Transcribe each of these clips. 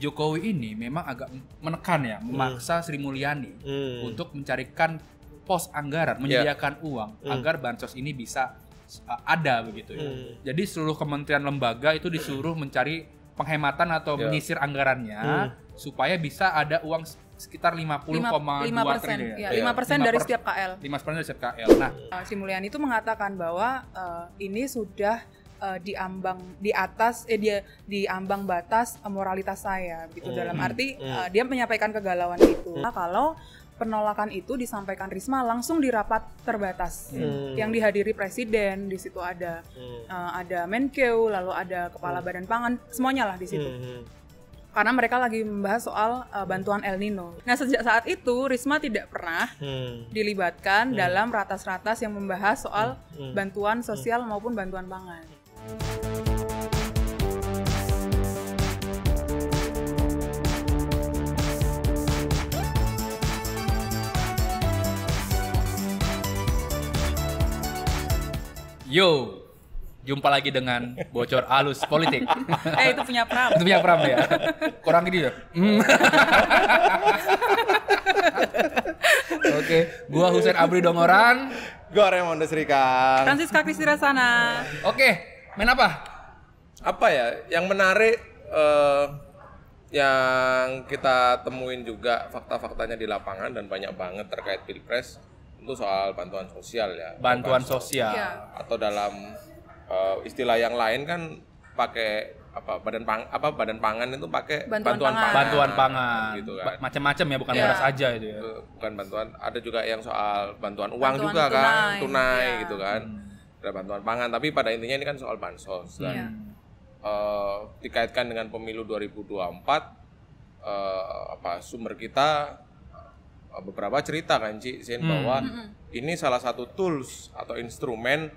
Jokowi ini memang agak menekan ya, memaksa hmm. Sri Mulyani hmm. untuk mencarikan pos anggaran, ya. menyediakan yeah. uang hmm. agar bansos ini bisa uh, ada begitu ya. Hmm. Jadi seluruh kementerian lembaga itu disuruh mencari penghematan atau yeah. menyisir anggarannya hmm. supaya bisa ada uang sekitar 50,2 triliun. Ya, 5%, ya. lima persen dari setiap KL. 5% hmm. dari setiap KL. Nah, Sri Mulyani itu mengatakan bahwa uh, ini sudah uh, di ambang di atas eh dia di ambang batas eh, moralitas saya gitu mm. dalam arti mm. uh, dia menyampaikan kegalauan itu. Hmm. Nah, kalau penolakan itu disampaikan Risma langsung di rapat terbatas mm. yang dihadiri presiden di situ ada mm. uh, ada Menkeu lalu ada kepala mm. badan pangan semuanya lah di situ mm. karena mereka lagi membahas soal uh, bantuan El Nino nah sejak saat itu Risma tidak pernah hmm. dilibatkan hmm. dalam ratas-ratas yang membahas soal hmm. hmm. bantuan sosial hmm. maupun bantuan pangan Yo, jumpa lagi dengan bocor alus politik. Eh itu punya Pram. itu punya Pram ya. Kurang gitu. ya. Mm. Oke, okay. gua Husain Abri Dongoran. Gua Raymond Desrikang. Francisca Kristina Sana. Oke, okay main apa apa ya yang menarik uh, yang kita temuin juga fakta-faktanya di lapangan dan banyak banget terkait pilpres itu soal bantuan sosial ya bantuan Bukan sosial yeah. atau dalam uh, istilah yang lain kan pakai apa badan pang apa badan pangan itu pakai bantuan, bantuan pangan. pangan bantuan pangan gitu kan macam-macam ya bukan yeah. beras aja itu ya bukan bantuan ada juga yang soal bantuan uang bantuan juga tunai. kan tunai yeah. gitu kan hmm ada bantuan pangan tapi pada intinya ini kan soal bansos dan yeah. Iya. uh, dikaitkan dengan pemilu 2024 uh, eh, apa sumber kita uh, beberapa cerita kan Ci Sin hmm. bahwa hmm. ini salah satu tools atau instrumen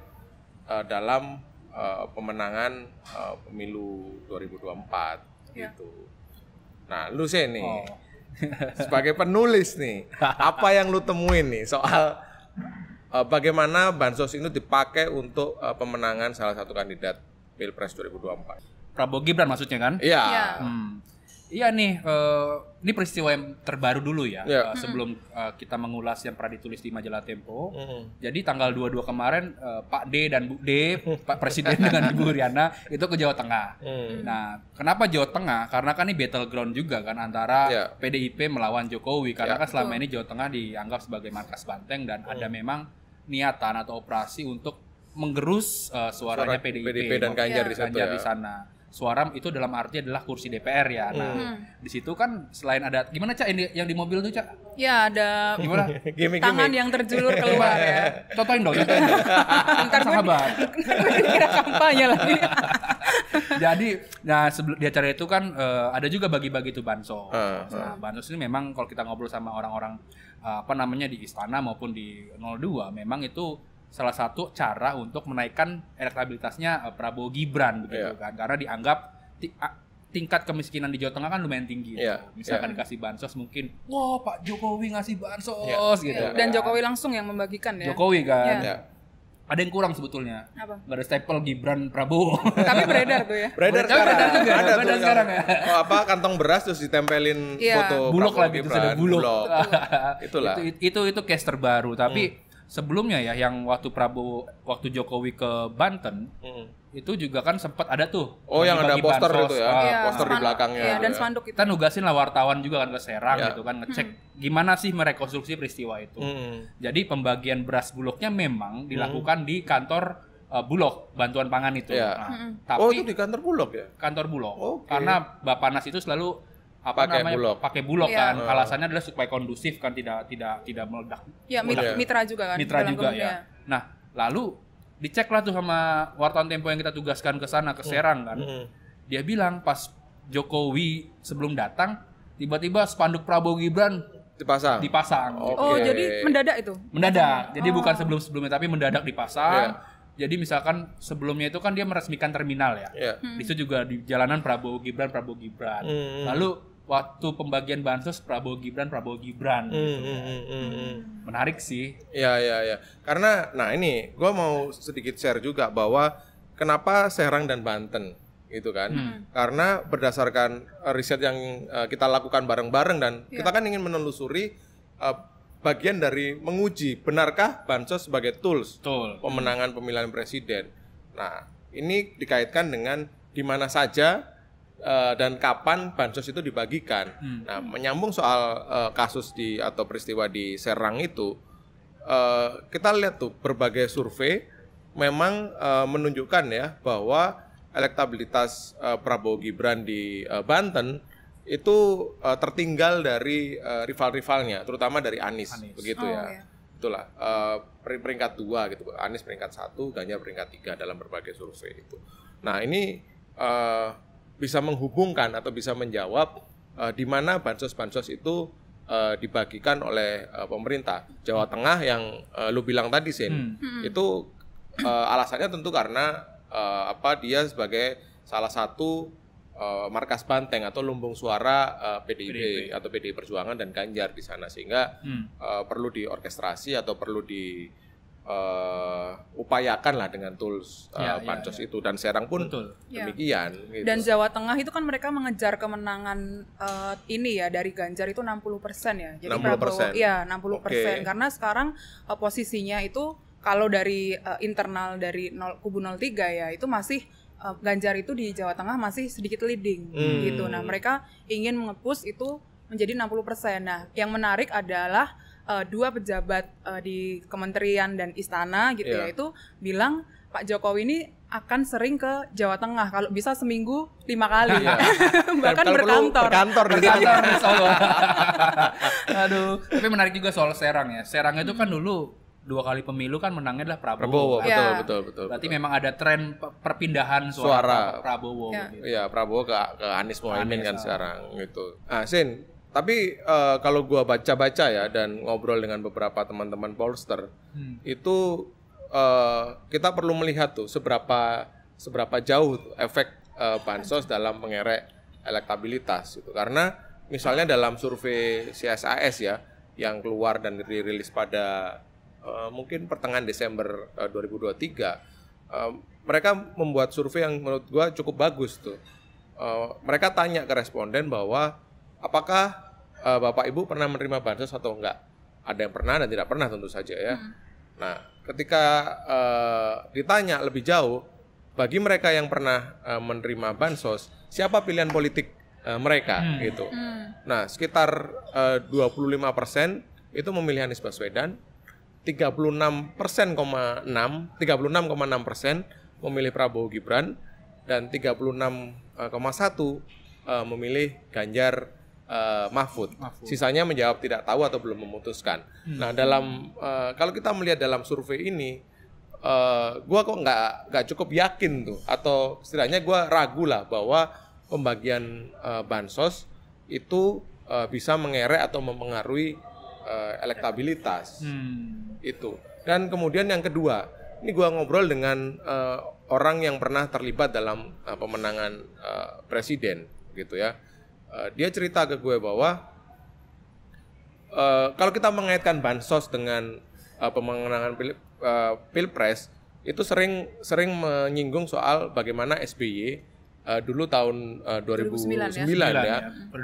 uh, dalam uh, pemenangan uh, pemilu 2024 yeah. Iya. gitu. Nah, lu sih nih oh. sebagai penulis nih, apa yang lu temuin nih soal Eh, bagaimana bansos ini dipakai untuk uh, pemenangan salah satu kandidat Pilpres 2024. Prabowo Gibran maksudnya kan? Iya. Yeah. Hmm. Iya nih, uh, ini peristiwa yang terbaru dulu ya. Yeah. Iya. Uh, sebelum uh, kita mengulas yang pernah ditulis di majalah Tempo. Mm -hmm. Jadi tanggal 22 kemarin uh, Pak D dan Bu D, Pak Presiden dengan Ibu Riana itu ke Jawa Tengah. Mm. Nah, kenapa Jawa Tengah? Karena kan ini battleground juga kan antara yeah. PDIP melawan Jokowi. Karena yeah. kan selama ini Jawa Tengah dianggap sebagai markas banteng dan mm. ada memang niatan atau operasi untuk menggerus uh, suaranya Suara PDIP, PDIP dan Ganjar di, ya. di sana. Suara itu dalam arti adalah kursi DPR ya. Nah, hmm. di situ kan selain ada gimana Cak yang di, mobil tuh Cak? Ya ada gimana? gimik, tangan gimik. yang terjulur keluar ya. Contohin dong, contohin dong. Ntar sahabat. Kira kampanye lagi. Jadi nah sebelum di acara itu kan uh, ada juga bagi-bagi tuh bansos. Uh, uh. Nah, bansos ini memang kalau kita ngobrol sama orang-orang uh, apa namanya di istana maupun di 02 memang itu salah satu cara untuk menaikkan elektabilitasnya uh, Prabowo Gibran begitu yeah. kan karena dianggap tingkat kemiskinan di Jawa Tengah kan lumayan tinggi. Yeah. Gitu. Iya, Misalkan yeah. dikasih bansos mungkin, wah Pak Jokowi ngasih bansos yeah. gitu. Yeah. Kan. Dan Jokowi langsung yang membagikan ya. Jokowi kan. Yeah. Yeah ada yang kurang sebetulnya. Apa? Gak ada staple Gibran Prabowo. Tapi beredar tuh ya. Beredar sekarang. Beredar juga. Ada beredar tuh sekarang ya. Oh, apa kantong beras terus ditempelin yeah. foto bulog lah gitu sudah bulog. bulog. Itulah. Itu, itu itu case terbaru. Tapi hmm. sebelumnya ya yang waktu Prabowo waktu Jokowi ke Banten, hmm itu juga kan sempat ada tuh. Oh, yang ada poster bansos, itu ya, uh, iya, poster di belakangnya. Iya, dan ya. spanduk itu. Kita nugasin lah wartawan juga kan ke Serang iya. gitu kan ngecek hmm. gimana sih merekonstruksi peristiwa itu. Hmm. Jadi pembagian beras bulognya memang hmm. dilakukan di kantor uh, Bulog bantuan pangan itu. Ya. Nah, hmm. Tapi Oh, itu di kantor Bulog ya? Kantor Bulog. Okay. Karena Bapak Nas itu selalu apa pakai namanya bulog. pakai bulog iya. kan uh. alasannya adalah supaya kondusif kan tidak tidak tidak meledak ya meledak. Iya. mitra juga kan mitra juga ya nah lalu dicek lah tuh sama wartawan Tempo yang kita tugaskan ke sana ke hmm. Serang kan. hmm Dia bilang pas Jokowi sebelum datang tiba-tiba spanduk Prabowo Gibran dipasang. Dipasang. Okay. Oh, jadi mendadak itu. Mendadak. Jadi oh. bukan sebelum-sebelumnya tapi mendadak dipasang. Yeah. Jadi misalkan sebelumnya itu kan dia meresmikan terminal ya. Yeah. Hmm. Di situ juga di jalanan Prabowo Gibran Prabowo Gibran. Hmm. Lalu waktu pembagian bansos Prabowo Gibran Prabowo Gibran mm, gitu mm, mm, menarik sih ya ya ya karena nah ini gue mau sedikit share juga bahwa kenapa Serang dan Banten gitu kan hmm. karena berdasarkan eh, riset yang eh, kita lakukan bareng-bareng dan yeah. kita kan ingin menelusuri uh, bagian dari menguji benarkah bansos sebagai tools Tool. pemenangan pemilihan presiden nah ini dikaitkan dengan di mana saja Eh, dan kapan bansos itu dibagikan. Hmm. Nah, menyambung soal uh, kasus di atau peristiwa di Serang itu, uh, kita lihat tuh berbagai survei memang uh, menunjukkan ya bahwa elektabilitas uh, Prabowo Gibran di uh, Banten itu uh, tertinggal dari uh, rival-rivalnya, terutama dari Anies, Anies. begitu oh, ya. Yeah. Itulah uh, peringkat dua gitu, Anies peringkat satu, Ganjar peringkat tiga dalam berbagai survei itu. Nah ini uh, bisa menghubungkan atau bisa menjawab uh, di mana bansos-bansos itu uh, dibagikan oleh uh, pemerintah Jawa Tengah yang uh, lu bilang tadi Sin hmm. hmm. itu uh, alasannya tentu karena uh, apa dia sebagai salah satu uh, markas banteng atau lumbung suara uh, PDIP, PDIP atau PDI Perjuangan dan Ganjar di sana sehingga hmm. uh, perlu diorkestrasi atau perlu di uh, upayakan lah dengan tools uh, ya, pansos ya, ya. itu dan Serang pun Betul. Ya. demikian. Ya. Gitu. Dan Jawa Tengah itu kan mereka mengejar kemenangan uh, ini ya dari Ganjar itu 60 persen ya. Jadi 60 Prabowo, ya 60 persen iya, okay. karena sekarang uh, posisinya itu kalau dari uh, internal dari 0, kubu 03 ya itu masih uh, Ganjar itu di Jawa Tengah masih sedikit leading hmm. gitu. Nah mereka ingin mengepus itu menjadi 60 persen. Nah yang menarik adalah uh, dua pejabat uh, di kementerian dan istana gitu yeah. ya iya. itu bilang Pak Jokowi ini akan sering ke Jawa Tengah kalau bisa seminggu lima kali yeah. bahkan kalau berkantor berkantor di sana Solo aduh tapi menarik juga soal Serang ya Serang itu kan dulu dua kali pemilu kan menangnya adalah Prabowo. Prabowo iya. betul, ya. betul betul Berarti betul. memang ada tren perpindahan suara, suara. Prabowo. Iya, ya, Prabowo ke ke Anies Mohaimin kan ah. sekarang gitu. Ah, Sin, tapi uh, kalau gua baca-baca ya dan ngobrol dengan beberapa teman-teman pollster hmm. itu uh, kita perlu melihat tuh seberapa seberapa jauh efek uh, bansos dalam mengerek elektabilitas itu karena misalnya dalam survei CSIS ya yang keluar dan dirilis pada uh, mungkin pertengahan Desember uh, 2023 uh, mereka membuat survei yang menurut gua cukup bagus tuh uh, mereka tanya ke responden bahwa apakah uh, Bapak Ibu pernah menerima bansos atau enggak? Ada yang pernah dan tidak pernah tentu saja ya. Hmm. Nah, ketika uh, ditanya lebih jauh bagi mereka yang pernah uh, menerima bansos, siapa pilihan politik uh, mereka hmm. gitu. Hmm. Nah, sekitar uh, 25% itu memilih Anies Baswedan, 36,6 36,6 persen memilih Prabowo Gibran dan 36,1 uh, memilih Ganjar uh, Mahfud. Mahfud. Sisanya menjawab tidak tahu atau belum memutuskan. Hmm. Nah, dalam uh, kalau kita melihat dalam survei ini uh, eh, gue kok nggak nggak cukup yakin tuh atau setidaknya gue ragu lah bahwa pembagian uh, bansos itu uh, bisa mengerek atau mempengaruhi uh, elektabilitas hmm. itu dan kemudian yang kedua ini gue ngobrol dengan uh, orang yang pernah terlibat dalam uh, pemenangan uh, presiden gitu ya Eh, dia cerita ke gue bahwa uh, kalau kita mengaitkan bansos dengan uh, pemenangan pil, uh, pilpres itu sering sering menyinggung soal bagaimana SBY uh, dulu tahun uh, 2009, 2009 ya, ya. ya.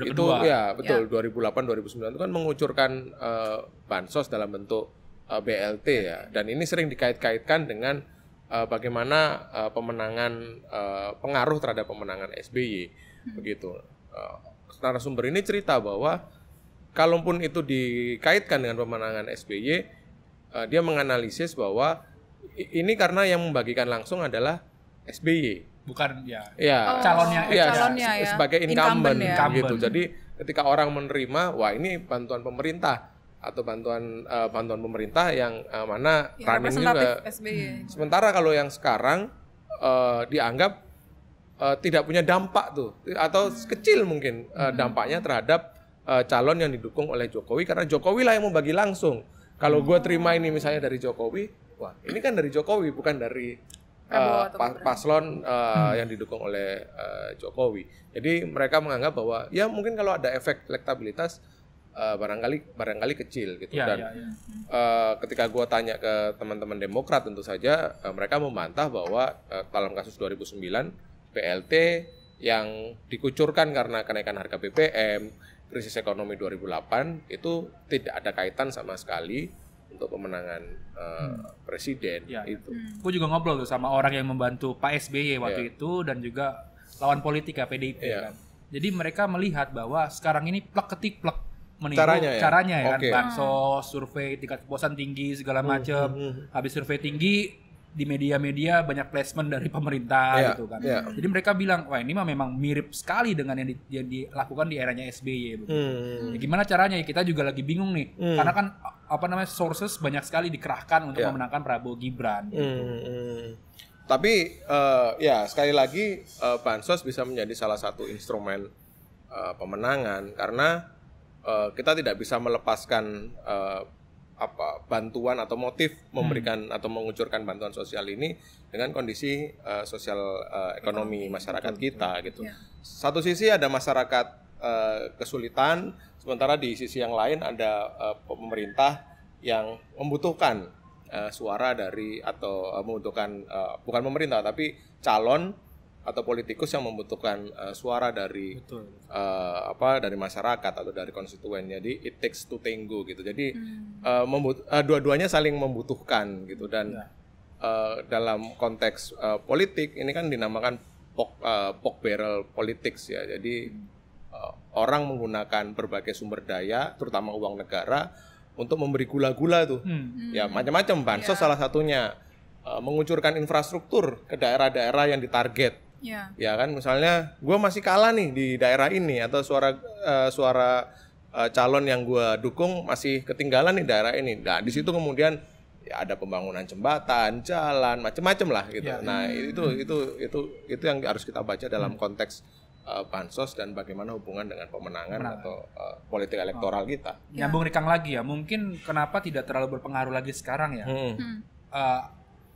itu kedua. ya, ya. betul ya. 2008 2009 itu kan mengucurkan uh, bansos dalam bentuk uh, BLT ya dan ini sering dikait-kaitkan dengan uh, bagaimana uh, pemenangan uh, pengaruh terhadap pemenangan SBY hmm. begitu narasumber ini cerita bahwa kalaupun itu dikaitkan dengan pemenangan SBY, uh, eh, dia menganalisis bahwa ini karena yang membagikan langsung adalah SBY. Bukan ya. Ya. Oh, calonnya, ya, ya, calonnya ya. Sebagai incumbent, incumbent, ya. gitu. Jadi ketika orang menerima, wah ini bantuan pemerintah atau bantuan uh, bantuan pemerintah yang uh, mana ya, running juga. SBY. Sementara kalau yang sekarang uh, dianggap uh, tidak punya dampak tuh atau hmm. kecil mungkin uh, dampaknya terhadap uh, calon yang didukung oleh Jokowi karena Jokowi lah yang bagi langsung. Kalau gue hmm. terima ini misalnya dari Jokowi, wah ini kan dari Jokowi bukan dari uh, pas paslon uh, yang didukung oleh uh, Jokowi. Jadi mereka menganggap bahwa ya mungkin kalau ada efek elektabilitas uh, barangkali barangkali kecil gitu ya, dan ya, ya. Uh, ketika gue tanya ke teman-teman Demokrat tentu saja uh, mereka membantah bahwa uh, dalam kasus 2009 PLT yang dikucurkan karena kenaikan harga BBM, krisis ekonomi 2008 itu tidak ada kaitan sama sekali untuk pemenangan uh, hmm. presiden ya, itu. Ya. Gitu. Hmm. Gue juga ngobrol tuh sama orang yang membantu Pak SBY waktu ya. itu dan juga lawan politik ya PDIP ya. kan. Jadi mereka melihat bahwa sekarang ini plek ketik plek meniru caranya ya, caranya ya okay. kan bansos, hmm. survei tingkat kepuasan tinggi segala macam. Hmm, hmm, hmm. Habis survei tinggi di media-media banyak placement dari pemerintah yeah, gitu kan. Yeah. Jadi mereka bilang, wah ini mah memang mirip sekali dengan yang, di, yang dilakukan di eranya SBY. Hmm. Ya, gimana caranya? Ya, kita juga lagi bingung nih, hmm. karena kan apa namanya sources banyak sekali dikerahkan untuk yeah. memenangkan Prabowo Gibran. Gitu. Hmm. hmm. Tapi uh, ya sekali lagi uh, bansos bisa menjadi salah satu instrumen uh, pemenangan karena uh, kita tidak bisa melepaskan apa bantuan atau motif hmm. memberikan hmm. atau mengucurkan bantuan sosial ini dengan kondisi uh, sosial uh, ekonomi masyarakat kita gitu. Ya. Satu sisi ada masyarakat uh, kesulitan, sementara di sisi yang lain ada uh, pemerintah yang membutuhkan uh, suara dari atau uh, membutuhkan uh, bukan pemerintah tapi calon atau politikus yang membutuhkan uh, suara dari Uh, apa dari masyarakat atau dari konstituen jadi it takes to tango gitu jadi hmm. uh, uh, dua-duanya saling membutuhkan gitu dan ya. uh, dalam konteks uh, politik ini kan dinamakan pok uh, barrel politics ya jadi hmm. uh, orang menggunakan berbagai sumber daya terutama uang negara untuk memberi gula-gula tuh hmm. hmm. ya macam-macam bansos ya. salah satunya mengucurkan infrastruktur ke daerah-daerah yang ditarget Yeah. Ya kan misalnya gue masih kalah nih di daerah ini atau suara uh, suara uh, calon yang gue dukung masih ketinggalan nih daerah ini. Nah di situ kemudian ya ada pembangunan jembatan, jalan macem-macem lah gitu. Yeah. Nah itu itu itu itu yang harus kita baca dalam hmm. konteks uh, bansos dan bagaimana hubungan dengan pemenangan Menang. atau uh, politik elektoral oh. kita. Ya. Nyambung ya. rekang lagi ya, mungkin kenapa tidak terlalu berpengaruh lagi sekarang ya? Hmm. Hmm. Uh,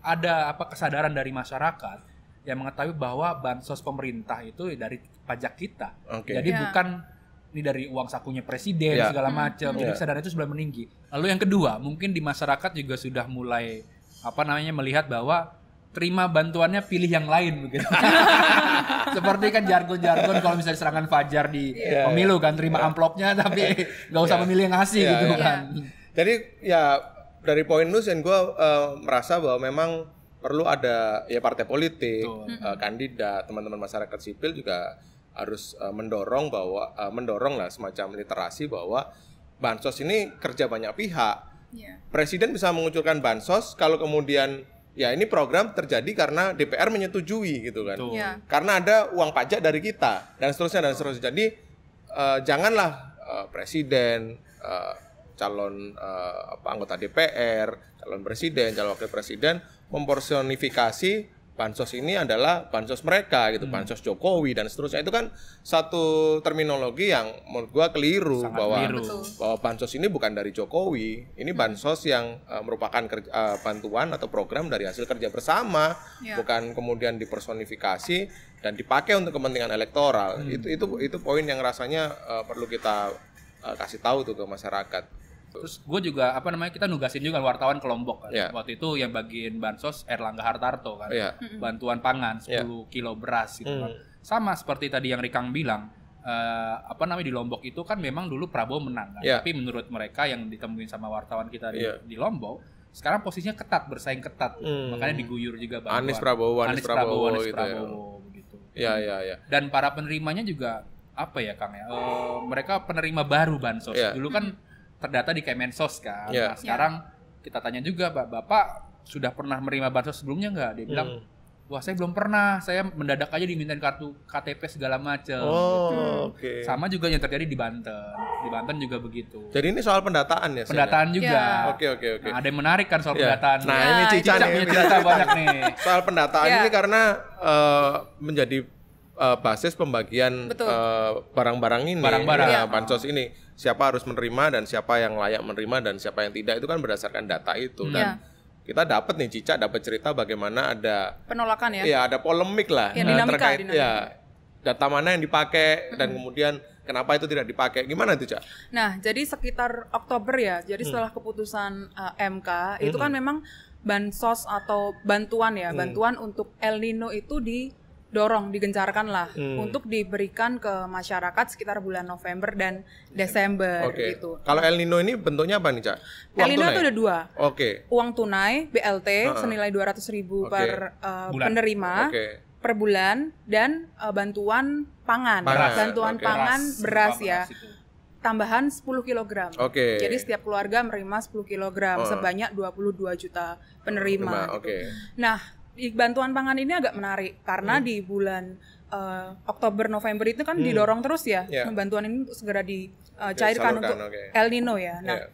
ada apa kesadaran dari masyarakat yang mengetahui bahwa bansos pemerintah itu dari pajak kita. Okay. Jadi yeah. bukan ini dari uang sakunya presiden yeah. segala hmm. macam. Mm. Jadi yeah. kesadaran itu sudah meninggi. Lalu yang kedua, mungkin di masyarakat juga sudah mulai apa namanya melihat bahwa terima bantuannya pilih yang lain begitu. Seperti kan jargon-jargon kalau misalnya serangan Fajar di yeah. Ya. pemilu kan terima yeah. amplopnya tapi ya. nggak usah yeah. memilih yang ngasih yeah, gitu yeah. kan. Yeah. Jadi ya dari poin lu dan gue uh, merasa bahwa memang perlu ada ya partai politik, uh, kandidat, teman-teman masyarakat sipil juga harus uh, mendorong bahwa uh, mendorong lah semacam literasi bahwa bansos ini kerja banyak pihak. Yeah. Presiden bisa mengucurkan bansos kalau kemudian ya ini program terjadi karena DPR menyetujui gitu kan. Yeah. Karena ada uang pajak dari kita dan seterusnya dan seterusnya. Jadi uh, janganlah uh, presiden uh, calon uh, apa anggota DPR, calon presiden, calon wakil presiden mempersonifikasi bansos ini adalah bansos mereka gitu, hmm. bansos Jokowi dan seterusnya. Itu kan satu terminologi yang menurut gua keliru Sangat bahwa keliru. bahwa bansos ini bukan dari Jokowi. Ini hmm. bansos yang uh, merupakan kerja, uh, bantuan atau program dari hasil kerja bersama, yeah. bukan kemudian dipersonifikasi dan dipakai untuk kepentingan elektoral. Hmm. Itu itu itu poin yang rasanya uh, perlu kita uh, kasih tahu tuh ke masyarakat. Terus gue juga apa namanya kita nugasin juga wartawan ke kan. Yeah. Waktu itu yang bagian bansos Erlangga Hartarto kan. Yeah. Bantuan pangan 10 iya. yeah. kilo beras gitu kan. Mm. Sama seperti tadi yang Rikang bilang uh, apa namanya di Lombok itu kan memang dulu Prabowo menang kan. Yeah. Tapi menurut mereka yang ditemuin sama wartawan kita di, yeah. di Lombok sekarang posisinya ketat bersaing ketat hmm. makanya diguyur juga bantuan. Anies Prabowo Anies, Anies Prabowo, Anies Prabowo, gitu Prabowo ya. gitu. ya ya Dan para penerimanya juga apa ya Kang ya? oh, mereka penerima baru bansos. ya. Dulu kan terdata di Kemensos kan. Yeah. Nah, sekarang yeah. kita tanya juga, Bapak, Bapak sudah pernah menerima bansos sebelumnya nggak? Dia bilang, hmm. wah saya belum pernah. Saya mendadak aja dimintain kartu KTP segala macam. Oh, gitu. okay. Sama juga yang terjadi di Banten. Di Banten juga begitu. Jadi ini soal pendataan ya? ya? Pendataan saya? juga. Iya. Oke, oke, oke. Nah, ada yang menarik kan soal yeah. pendataan. Nah, nah ini iya, Cica, Cica nih. Cerita banyak nih. Soal pendataan yeah. ini karena uh, menjadi uh, basis pembagian barang eh, barang-barang ini, barang-barang ya. Iya. bansos ini, siapa harus menerima dan siapa yang layak menerima dan siapa yang tidak itu kan berdasarkan data itu hmm. dan ya. kita dapat nih Cica dapat cerita bagaimana ada penolakan ya, ya ada polemik lah iya, eh, ya, dinamika, terkait dinamika. ya data mana yang dipakai hmm. dan kemudian kenapa itu tidak dipakai gimana itu cak? Nah jadi sekitar Oktober ya jadi hmm. setelah keputusan uh, MK hmm. itu kan memang bansos atau bantuan ya hmm. bantuan untuk El Nino itu di Dorong digencarkan lah hmm. untuk diberikan ke masyarakat sekitar bulan November dan Desember okay. gitu. Kalau El Nino ini bentuknya apa nih, Cak? Uang El Nino tunai? itu ada dua. Oke. Okay. Uang tunai BLT uh -huh. senilai 200.000 ribu okay. per uh, penerima. Okay per bulan dan uh, bantuan pangan, beras. bantuan okay. pangan beras, beras ya. Beras tambahan 10 kg. Oke. Okay. Jadi setiap keluarga menerima 10 kg oh. sebanyak 22 juta penerima. Oke. Okay. Gitu. Nah, bantuan pangan ini agak menarik karena hmm. di bulan uh, Oktober November itu kan hmm. didorong terus ya yeah. bantuan ini eh, untuk segera dicairkan untuk okay. El Nino ya. Nah, yeah.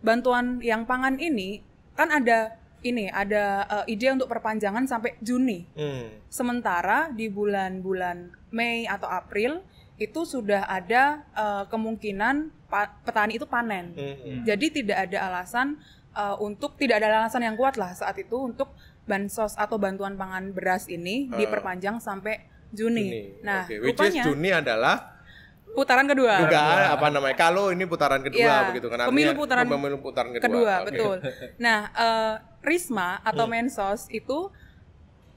bantuan yang pangan ini kan ada ini ada uh, ide untuk perpanjangan sampai Juni. Hmm. Sementara di bulan-bulan Mei atau April itu sudah ada uh, kemungkinan petani itu panen. Hmm. Jadi tidak ada alasan uh, untuk tidak ada alasan yang kuat lah saat itu untuk bansos atau bantuan pangan beras ini uh, diperpanjang sampai Juni. Juni. Nah, okay. which rupanya, is Juni adalah putaran kedua. Juga apa namanya? Kalau ini putaran kedua ya, begitu kan? Pemilu putaran pemilu putaran kedua. kedua okay. betul. Nah, uh, Risma atau Mensos itu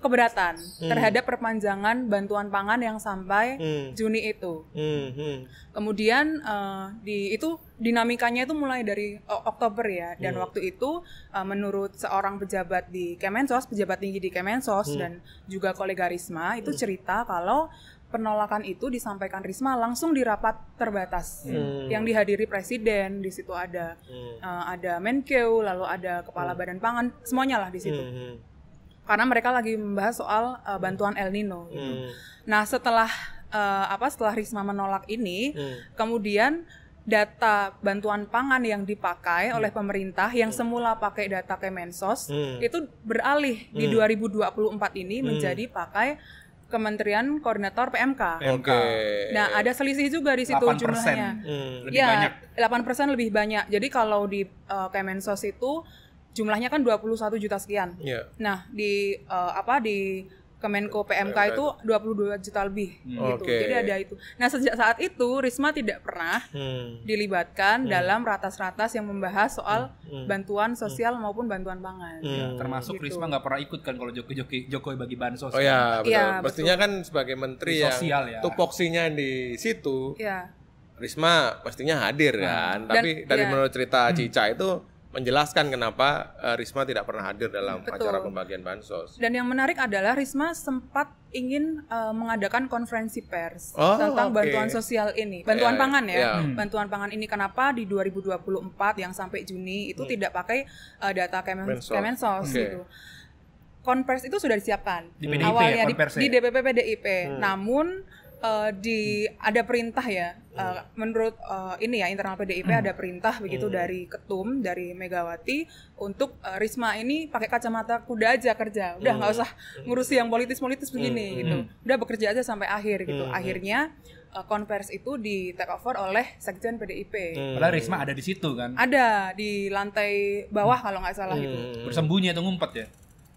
keberatan hmm. terhadap perpanjangan bantuan pangan yang sampai hmm. Juni itu. Hmm. Hmm. Kemudian uh, di itu dinamikanya itu mulai dari uh, Oktober ya dan hmm. waktu itu uh, menurut seorang pejabat di Kemensos, pejabat tinggi di Kemensos hmm. dan juga kolega Risma itu hmm. cerita kalau penolakan itu disampaikan Risma langsung di rapat terbatas hmm. yang dihadiri presiden di situ ada hmm. uh, ada Menkeu lalu ada kepala hmm. badan pangan semuanya lah di situ. Hmm, hmm karena mereka lagi membahas soal uh, bantuan El Nino gitu. Hmm. Nah, setelah uh, apa setelah Risma menolak ini, hmm. kemudian data bantuan pangan yang dipakai hmm. oleh pemerintah yang hmm. semula pakai data Kemensos hmm. itu beralih hmm. di 2024 ini hmm. menjadi pakai Kementerian Koordinator PMK. Okay. Nah, ada selisih juga di situ 8%. jumlahnya. Hmm, lebih ya, banyak. 8% lebih banyak. Jadi kalau di uh, Kemensos itu jumlahnya kan 21 juta sekian. Yeah. Nah, di uh, apa di Kemenko PMK itu 22 juta lebih hmm. gitu. Okay. Jadi ada itu. Nah, sejak saat itu Risma tidak pernah hmm. dilibatkan hmm. dalam ratas-ratas yang membahas soal hmm. hmm. bantuan hmm. sosial hmm. maupun bantuan pangan. Hmm. Ya, termasuk gitu. Risma nggak pernah ikut kan kalau Jokowi Jokowi Jokowi bagi bansos. Oh ya, iya, betul. Ya, Pastinya kan sebagai menteri sosial yang ya. tupoksinya di situ. Ya. Risma pastinya hadir hmm. kan. Dan, Tapi dari ya. menurut cerita hmm. Cica itu menjelaskan kenapa uh, Risma tidak pernah hadir dalam Betul. acara pembagian bansos. Dan yang menarik adalah Risma sempat ingin uh, mengadakan konferensi pers oh, tentang okay. bantuan sosial ini, bantuan yeah, ya, pangan ya. Yeah. Hmm. Bantuan pangan ini kenapa di 2024 yang sampai Juni itu hmm. tidak pakai uh, data Kemen Mensos, Kemensos okay. gitu. Konvers itu sudah disiapkan di PDIP, awalnya ya, di, di ya? DPP PDIP. Hmm. Namun uh, di ada perintah ya hmm. menurut uh, ini ya internal PDIP hmm. ada perintah begitu hmm. dari ketum dari Megawati untuk uh, Risma ini pakai kacamata kuda aja kerja udah hmm. nggak hmm. usah ngurusi yang politis politis hmm. begini hmm. gitu hmm. udah bekerja aja sampai akhir gitu hmm. akhirnya uh, itu di take over oleh sekjen PDIP. Hmm. Padahal Risma ada di situ kan? Ada di lantai bawah hmm. kalau nggak salah gitu. hmm. itu. Bersembunyi atau ngumpet ya?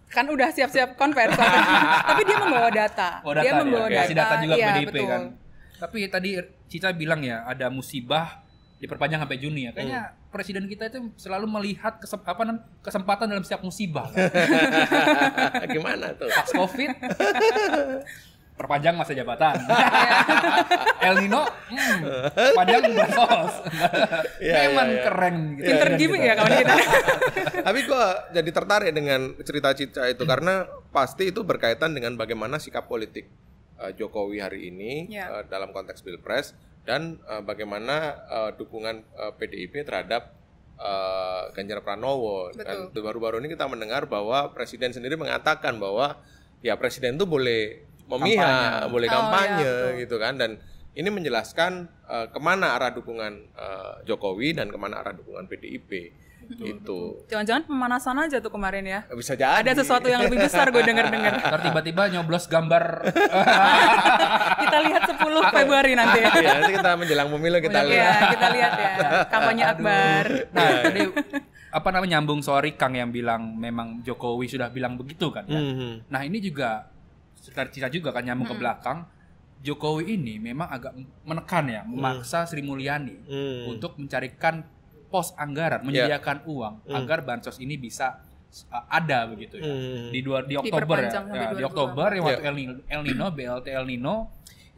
kan udah siap-siap konversi tapi dia membawa data, oh, data dia ya. membawa ya. data, data juga ya, PDIP betul. kan tapi tadi Cica bilang ya ada musibah diperpanjang sampai Juni ya kayaknya hmm. presiden kita itu selalu melihat kesep, apa, kesempatan dalam setiap musibah kan? gimana tuh pas covid perpanjang masa jabatan. El Nino hmm, panjang bansos. ya, Memang ya, ya. keren gitu. Pinter gitu. ya, gimmick ya kawan kita. Tapi gue jadi tertarik dengan cerita cerita itu hmm. karena pasti itu berkaitan dengan bagaimana sikap politik uh, Jokowi hari ini yeah. Ya. uh, dalam konteks Pilpres dan uh, bagaimana uh, dukungan uh, PDIP terhadap uh, Ganjar Pranowo. Dan baru-baru ini kita mendengar bahwa presiden sendiri mengatakan bahwa ya presiden itu boleh memihak, kampanye. boleh oh, kampanye oh, ya, gitu kan dan ini menjelaskan uh, kemana arah dukungan uh, Jokowi dan kemana arah dukungan PDIP itu jangan-jangan pemanasan aja tuh kemarin ya bisa jadi ada sesuatu yang lebih besar gue dengar dengar ntar tiba-tiba nyoblos gambar kita lihat 10 Februari nanti ya nanti kita menjelang pemilu kita lihat ya, kita lihat ya kampanye Aduh. Akbar nah tadi iya. apa namanya nyambung sorry Kang yang bilang memang Jokowi sudah bilang begitu kan ya mm -hmm. nah ini juga cerita juga kan nyambung hmm. ke belakang. Jokowi ini memang agak menekan ya, hmm. memaksa Sri Mulyani hmm. untuk mencarikan pos anggaran, ya. menyediakan yeah. uang hmm. agar bansos ini bisa uh, ada begitu ya. Hmm. Di dua di Oktober ya. ya di Oktober yang waktu yeah. El, Nino, El Nino BLT El Nino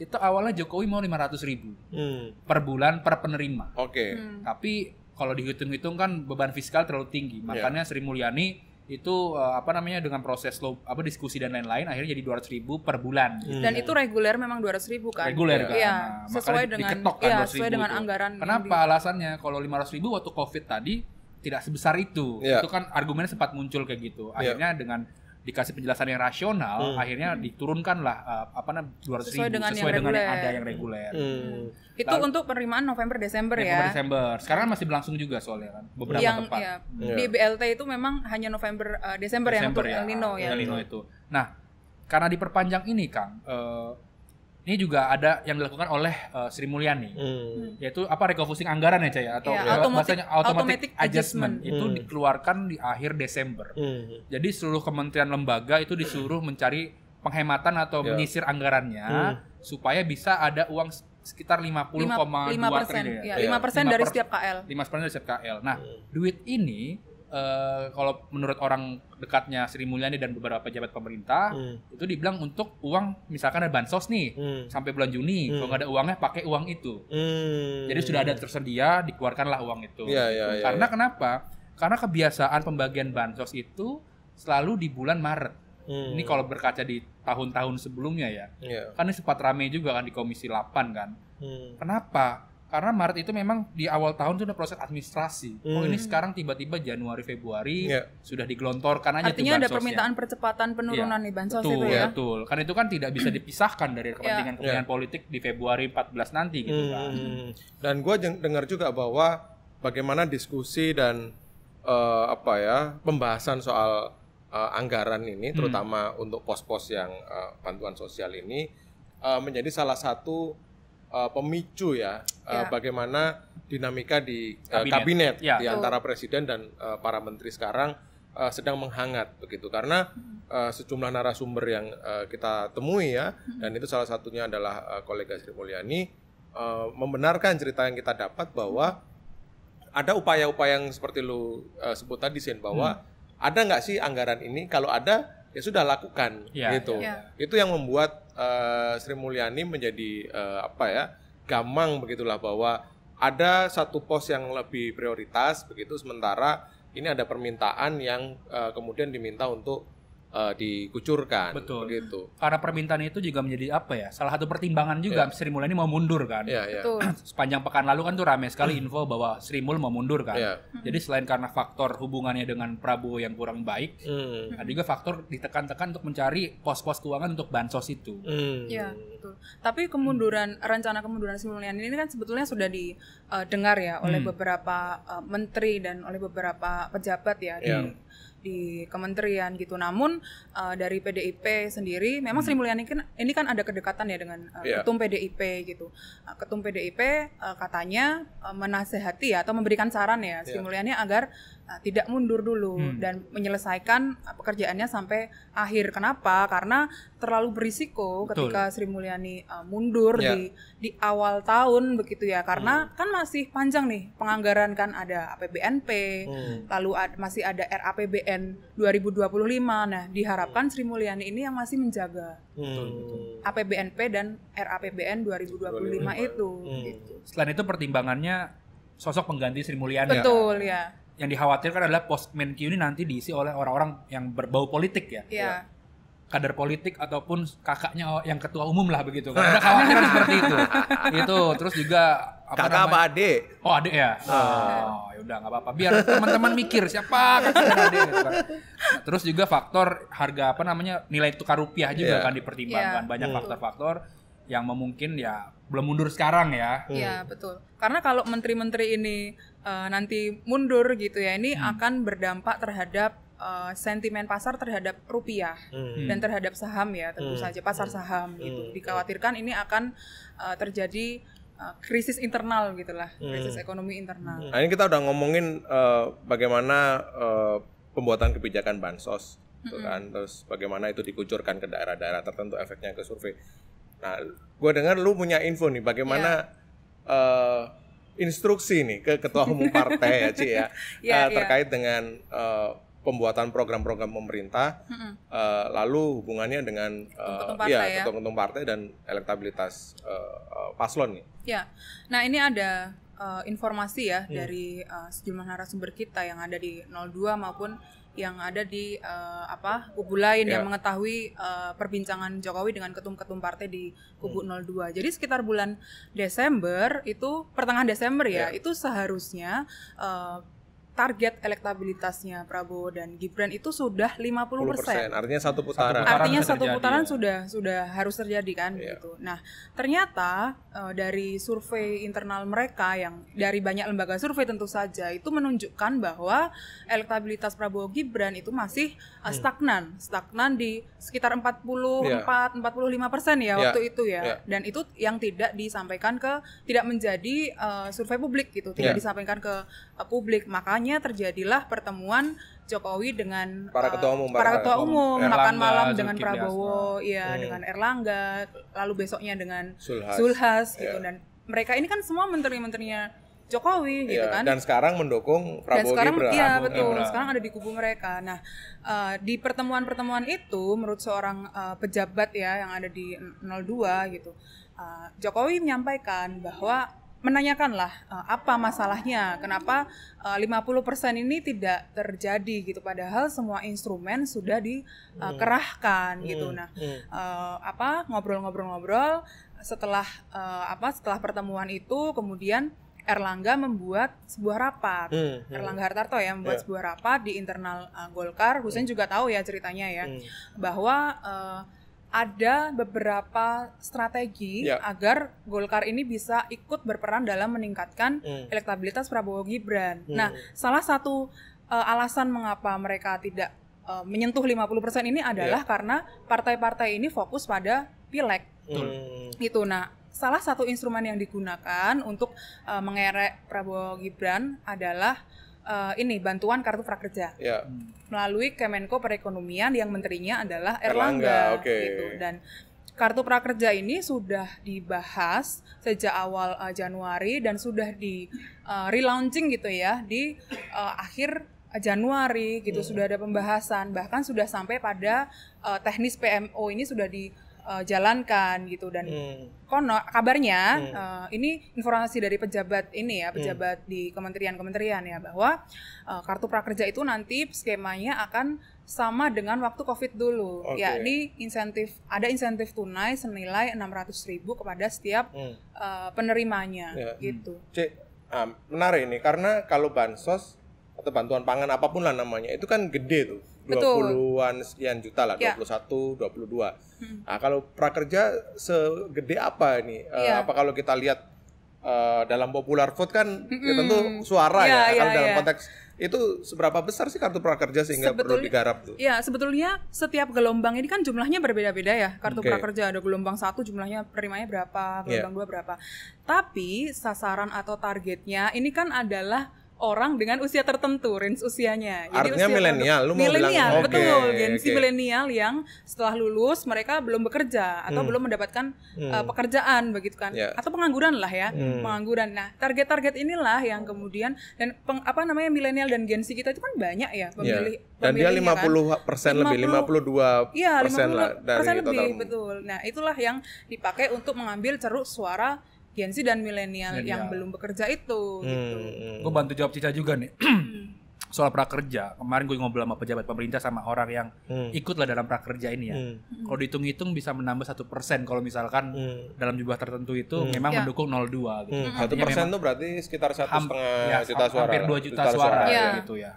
itu awalnya Jokowi mau 500 ribu hmm. per bulan per penerima. Oke. Okay. Hmm. Tapi kalau dihitung-hitung kan beban fiskal terlalu tinggi, ya. makanya yeah. Sri Mulyani itu uh, apa namanya dengan proses lo apa diskusi dan lain-lain akhirnya jadi 200 ribu per bulan hmm. dan itu reguler memang 200 ribu kan reguler kan ya, nah, sesuai dengan kan ya, sesuai dengan itu. anggaran kenapa di... alasannya kalau 500 ribu waktu covid tadi tidak sebesar itu yeah. itu kan argumennya sempat muncul kayak gitu iya. akhirnya yeah. dengan dikasih penjelasan yang rasional hmm. akhirnya diturunkan lah uh, eh, apa namanya dua ratus ribu dengan sesuai yang dengan reguler. yang ada yang reguler hmm. itu Lalu, untuk penerimaan November Desember ya November Desember sekarang kan masih berlangsung juga soalnya kan beberapa yang, tempat ya, hmm. di BLT itu memang hanya November uh, Desember, ya Desember yang untuk ya, El Nino ya El Nino itu nah karena diperpanjang ini Kang uh, ini juga ada yang dilakukan oleh uh, Sri Mulyani hmm. yaitu apa refocusing anggaran ya Caya atau ya, automatic, bahasanya automatic, automatic adjustment, adjustment. itu hmm. dikeluarkan di akhir Desember. Hmm. Jadi seluruh kementerian lembaga itu disuruh mencari penghematan atau yeah. menyisir anggarannya hmm. supaya bisa ada uang sekitar 50,2 triliun. Ya, 5%, ya. 5 dari setiap KL. 5% dari setiap KL. Nah, hmm. duit ini uh, kalau menurut orang dekatnya Sri Mulyani dan beberapa pejabat pemerintah hmm. itu dibilang untuk uang misalkan ada bansos nih hmm. sampai bulan Juni hmm. kalau nggak ada uangnya pakai uang itu hmm. jadi sudah ada tersedia dikeluarkanlah uang itu ya, ya, ya, karena ya. kenapa karena kebiasaan pembagian bansos itu selalu di bulan Maret Hmm. Ini kalau berkaca di tahun-tahun sebelumnya ya. ya. Kan ini sempat ramai juga kan di Komisi 8 kan. Hmm. Kenapa? karena Maret itu memang di awal tahun sudah proses administrasi. Oh, hmm. Oh ini sekarang tiba-tiba Januari Februari yeah. sudah digelontorkan aja Artinya ada permintaan percepatan penurunan yeah. bansos betul, itu ya. Betul. Karena itu kan tidak bisa dipisahkan dari kepentingan-kepentingan yeah. Iya. Iya. politik di Februari 14 nanti gitu hmm. kan. Dan gue dengar juga bahwa bagaimana diskusi dan uh, apa ya pembahasan soal uh, anggaran ini, hmm. terutama untuk pos-pos yang uh, bantuan sosial ini uh, menjadi salah satu uh, pemicu ya, eh, ya. bagaimana dinamika di uh, kabinet, kabinet ya. di antara presiden dan uh, para menteri sekarang uh, sedang menghangat begitu karena uh, sejumlah narasumber yang uh, kita temui ya hmm. dan itu salah satunya adalah uh, kolega Sri Mulyani uh, membenarkan cerita yang kita dapat bahwa ada upaya-upaya yang seperti lu uh, sebut tadi Sen bahwa hmm. ada nggak sih anggaran ini kalau ada ya sudah lakukan ya, gitu ya. itu yang membuat Eh, Sri Mulyani menjadi uh, apa ya gamang begitulah bahwa ada satu pos yang lebih prioritas begitu sementara ini ada permintaan yang uh, kemudian diminta untuk uh, dikucurkan. Betul. Begitu. Karena permintaan itu juga menjadi apa ya? Salah satu pertimbangan juga yeah. Sri Mulyani mau mundur kan. Yeah, yeah. Betul. Sepanjang pekan lalu kan tuh ramai sekali info bahwa Sri Mul mau mundur kan. Yeah. Jadi selain karena faktor hubungannya dengan Prabowo yang kurang baik, mm. ada juga faktor ditekan-tekan untuk mencari pos-pos keuangan untuk bansos itu. Mm. Ya, betul. Tapi kemunduran mm. rencana kemunduran Sri Mulyani ini kan sebetulnya sudah didengar eh, ya oleh mm. beberapa uh, menteri dan oleh beberapa pejabat ya yeah. di di kementerian gitu. Namun uh, dari PDIP sendiri, memang hmm. Sri Mulyani kan ini kan ada kedekatan ya dengan uh, eh, yeah. ketum PDIP gitu. Uh, ketum PDIP uh, katanya uh, menasehati ya atau memberikan saran ya Sri yeah. Mulyani agar Eh, tidak mundur dulu hmm. dan menyelesaikan eh, pekerjaannya sampai akhir. Kenapa? Karena terlalu berisiko Betul. ketika Sri Mulyani uh, mundur yeah. di di awal tahun begitu ya. Karena hmm. kan masih panjang nih penganggaran kan ada APBNP, hmm. lalu ad, masih ada RAPBN 2025. Nah, diharapkan Sri Mulyani ini yang masih menjaga hmm. APBNP dan RAPBN 2025 hmm. itu. Hmm. Selain itu pertimbangannya sosok pengganti Sri Mulyani. Ya? Betul ya yang dikhawatirkan adalah pos menkyu ini nanti diisi oleh orang-orang yang berbau politik ya. Yeah. Kader politik ataupun kakaknya yang ketua umum lah begitu. Kan. Ada khawatiran seperti itu. itu terus juga apa Kakak apa adik? Oh adik ya. Oh, oh ya udah nggak apa-apa. Biar teman-teman mikir siapa kakak adik. Gitu kan. terus juga faktor harga apa namanya nilai tukar rupiah juga yeah. kan dipertimbangkan yeah. banyak faktor-faktor yang memungkin ya belum mundur sekarang ya. Iya, hmm. betul. Karena kalau menteri-menteri ini uh, nanti mundur gitu ya, ini hmm. akan berdampak terhadap uh, sentimen pasar terhadap rupiah hmm. dan terhadap saham ya, tentu hmm. saja pasar hmm. saham gitu. hmm. gitu. Dikhawatirkan ini akan uh, terjadi uh, krisis internal gitulah, hmm. krisis ekonomi internal. Hmm. Nah, ini kita udah ngomongin uh, bagaimana uh, pembuatan kebijakan bansos, mm -hmm. kan, terus bagaimana itu dikucurkan ke daerah-daerah tertentu, efeknya ke survei Nah, gue dengar lu punya info nih bagaimana yeah. Iya. uh, instruksi nih ke ketua umum partai ya Ci ya yeah, iya, uh, iya. terkait dengan uh, pembuatan program-program pemerintah mm -hmm. uh, lalu hubungannya dengan uh, ya, ya. ketum-ketum partai dan elektabilitas uh, uh, paslon nih. Ya, nah ini ada uh, informasi ya hmm. dari uh, sejumlah narasumber kita yang ada di 02 maupun yang ada di uh, apa kubu lain yeah. yang ya. mengetahui uh, perbincangan Jokowi dengan ketum-ketum partai di kubu hmm. 02. Jadi sekitar bulan Desember itu pertengahan Desember ya, yeah. itu seharusnya uh, target elektabilitasnya Prabowo dan Gibran itu sudah 50%. persen. Artinya satu putaran. Satu Artinya satu putaran ya. sudah sudah harus terjadi kan yeah. gitu. Nah, ternyata uh, dari survei internal mereka yang dari banyak lembaga survei tentu saja itu menunjukkan bahwa elektabilitas Prabowo Gibran itu masih uh, stagnan, stagnan di sekitar 44 yeah. 45% ya yeah. waktu itu ya. Yeah. Dan itu yang tidak disampaikan ke tidak menjadi uh, survei publik gitu, tidak yeah. disampaikan ke uh, publik. Makanya akhirnya terjadilah pertemuan Jokowi dengan para eh, ketua umum, para, ketua umum, Erlangga, makan malam Zulkifli dengan Prabowo, ya hmm. dengan Erlangga, lalu besoknya dengan Sulhas, Sulhas gitu yeah. dan mereka ini kan semua menteri-menterinya Jokowi yeah. gitu iya, kan. Dan sekarang mendukung Prabowo Dan sekarang Gibran. iya betul, Gibran. sekarang ada di kubu mereka. Nah, uh, di pertemuan-pertemuan itu menurut seorang uh, pejabat ya yang ada di 02 gitu. Uh, Jokowi menyampaikan bahwa menanyakanlah uh, apa masalahnya, kenapa eh, uh, 50% ini tidak terjadi gitu padahal semua instrumen sudah dikerahkan eh, hmm. uh, hmm, gitu. Nah, uh, apa ngobrol-ngobrol-ngobrol setelah uh, apa setelah pertemuan itu kemudian Erlangga membuat sebuah rapat. Hmm, hmm. Erlangga Hartarto ya membuat yeah. sebuah rapat di internal uh, Golkar. khususnya hmm. juga tahu ya ceritanya ya hmm. bahwa uh, ada beberapa strategi yeah. agar Golkar ini bisa ikut berperan dalam meningkatkan mm. elektabilitas Prabowo Gibran. Mm. Nah, salah satu uh, alasan mengapa mereka tidak uh, menyentuh 50% ini adalah yeah. karena partai-partai ini fokus pada pileg. Mm. Itu nah, salah satu instrumen yang digunakan untuk uh, mengerek Prabowo Gibran adalah uh, ini bantuan kartu prakerja yeah. melalui Kemenko Perekonomian yang menterinya adalah Erlangga, Erlangga okay. gitu dan kartu prakerja ini sudah dibahas sejak awal uh, Januari dan sudah di uh, relaunching gitu ya di uh, akhir Januari gitu hmm. sudah ada pembahasan bahkan sudah sampai pada uh, teknis PMO ini sudah di uh, jalankan gitu dan hmm. kono kabarnya hmm. uh, ini informasi dari pejabat ini ya pejabat hmm. di kementerian-kementerian ya bahwa uh, kartu prakerja itu nanti skemanya akan sama dengan waktu COVID dulu, okay. yakni insentif ada insentif tunai senilai enam ratus ribu kepada setiap hmm. uh, penerimanya ya. Hmm. gitu. c ah, menarik ini karena kalau bansos atau bantuan pangan apapun lah namanya itu kan gede tuh 20-an sekian juta lah, ya. 21, 22. Hmm. Nah, kalau prakerja segede apa ini? Ya. Uh, apa kalau kita lihat uh, dalam popular vote kan mm ya tentu suara iya, ya, ya. kalau dalam iya. konteks itu seberapa besar sih kartu prakerja sehingga sebetulnya, perlu digarap tuh? Ya, sebetulnya setiap gelombang ini kan jumlahnya berbeda-beda ya. Kartu okay. prakerja ada gelombang satu jumlahnya penerimanya berapa, iya. gelombang yeah. dua berapa. Tapi sasaran atau targetnya ini kan adalah orang dengan usia tertentu range usianya. Artinya milenial, lu mau milenial, bilang gitu. betul, okay, Gen Z milenial yang setelah lulus mereka belum bekerja atau hmm. belum mendapatkan hmm. uh, pekerjaan begitu kan. Yeah. Atau pengangguran lah ya, hmm. pengangguran. Nah, target-target inilah yang kemudian dan peng, apa namanya milenial dan Gen Z kita itu kan banyak ya, ya. pemilih. Yeah. Dan dia 50% kan? persen lebih, 52 ya, persen lah dari persen lebih, betul. Nah, itulah yang dipakai untuk mengambil ceruk suara Gen Z dan milenial yang belum bekerja itu. Hmm, gitu. Hmm. Gue bantu jawab Cica juga nih. Hmm. soal prakerja kemarin gue ngobrol sama pejabat pemerintah sama orang yang hmm. ikutlah dalam prakerja ini ya hmm. hmm. kalau dihitung-hitung bisa menambah satu persen kalau misalkan hmm. dalam jumlah tertentu itu hmm. memang yeah. mendukung 0,2 gitu satu hmm. persen itu berarti sekitar satu setengah ya, juta suara hampir dua juta, juta suara, suara ya. gitu ya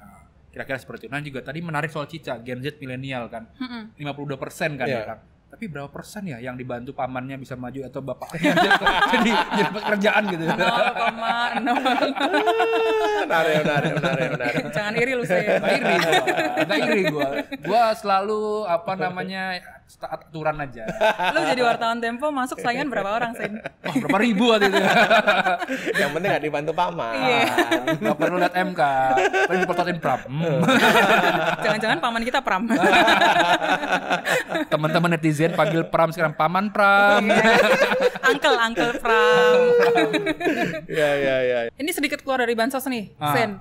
kira-kira seperti itu nah juga tadi menarik soal cica Gen Z milenial kan hmm. 52 persen kan yeah. ya kan tapi berapa persen ya yang dibantu pamannya bisa maju atau bapaknya jadi jadi pekerjaan gitu. ya koma enam. Menarik, menarik, menarik, Jangan iri lu saya. Gak iri Gak iri gua. Gua selalu apa namanya taat aturan aja. Lu jadi wartawan Tempo masuk saingan berapa orang, sih? Oh, berapa ribu waktu itu. Ya? Yang penting gak dibantu paman. Iya. Gak perlu lihat MK. Paling dipototin Pram. Jangan-jangan paman kita Pram. Teman-teman netizen panggil Pram sekarang paman Pram. Angkel, iya. angkel Pram. Ya, ya, ya. Ini sedikit keluar dari bansos nih, ah. Sen.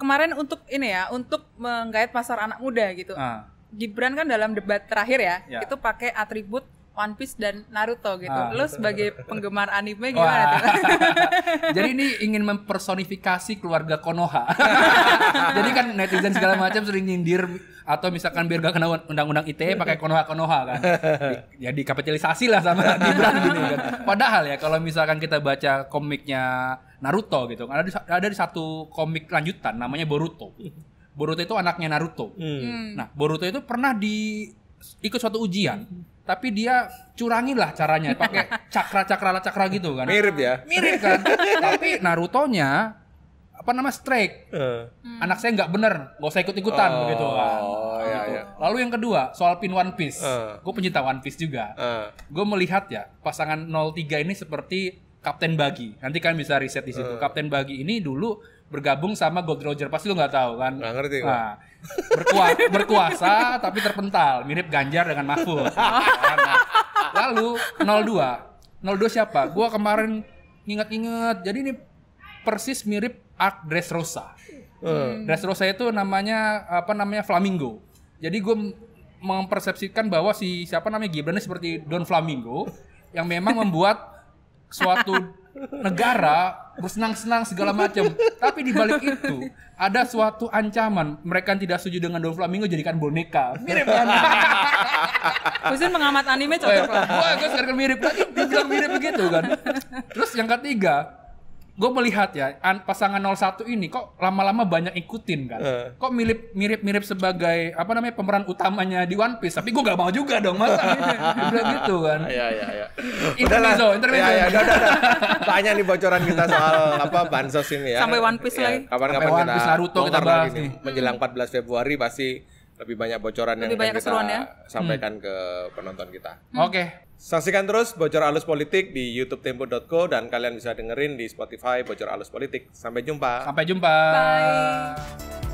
Kemarin untuk ini ya, untuk menggait pasar anak muda gitu. Ah Gibran kan dalam debat terakhir ya, ya. itu pakai atribut One Piece dan Naruto gitu. Ah, lo sebagai penggemar anime gimana tuh? Jadi ini ingin mempersonifikasi keluarga Konoha. Jadi kan netizen segala macam sering nyindir atau misalkan biar gak kena undang-undang ITE pakai Konoha-Konoha kan. Jadi ya dikapitalisasi lah sama Gibran gitu. kan. Padahal ya kalau misalkan kita baca komiknya Naruto gitu, ada di, ada di satu komik lanjutan namanya Boruto Boruto itu anaknya Naruto. Hmm. hmm. Nah, Boruto itu pernah di ikut suatu ujian, tapi dia curangin lah caranya pakai cakra-cakra lah cakra gitu kan. Mirip ya. Mirip kan. tapi Naruto-nya apa nama strike. Uh. Hmm. Anak saya nggak bener, nggak usah ikut-ikutan oh, gitu kan. Oh, iya, nah, gitu. Iya. Lalu yang kedua, soal pin One Piece. Uh. Gue pencinta One Piece juga. Uh. Gue melihat ya, pasangan 03 ini seperti Kapten Bagi. Nanti kalian bisa riset di situ. Uh. Kapten Bagi ini dulu bergabung sama Gold Roger pasti lu nggak tahu kan nggak ngerti nah, berkuasa, berkuasa tapi terpental mirip Ganjar dengan Mahfud nah, lalu 02 02 siapa gua kemarin inget-inget jadi ini persis mirip Art Dressrosa hmm. Dressrosa itu namanya apa namanya flamingo jadi gue mempersepsikan bahwa si siapa namanya Gibran ini seperti Don Flamingo yang memang membuat suatu negara bersenang-senang segala macam. Tapi di balik itu ada suatu ancaman mereka tidak setuju dengan Don Flamingo jadikan boneka. Mirip kan? sih mengamat anime cocok lah. Wah, gue sekarang mirip. Tadi dibilang mirip begitu kan. Terus yang ketiga, gue melihat ya pasangan 01 ini kok lama-lama banyak ikutin kan. Uh. Kok mirip mirip mirip sebagai apa namanya pemeran utamanya di One Piece. Tapi gue gak mau juga dong masa ini. gitu kan. Iya iya iya. Intermezzo, intermezzo. Iya iya. Banyak nih bocoran kita soal apa bansos ini ya. Sampai One Piece ya, lagi. Kapan-kapan kita One Piece Naruto kita bahas ini Menjelang 14 Februari pasti lebih banyak bocoran lebih yang banyak kita ya? sampaikan hmm. ke penonton kita. Hmm. Oke. Okay. Saksikan terus Bocor Alus Politik di YouTube youtube.tempo.co dan kalian bisa dengerin di Spotify Bocor Alus Politik. Sampai jumpa. Sampai jumpa. Bye.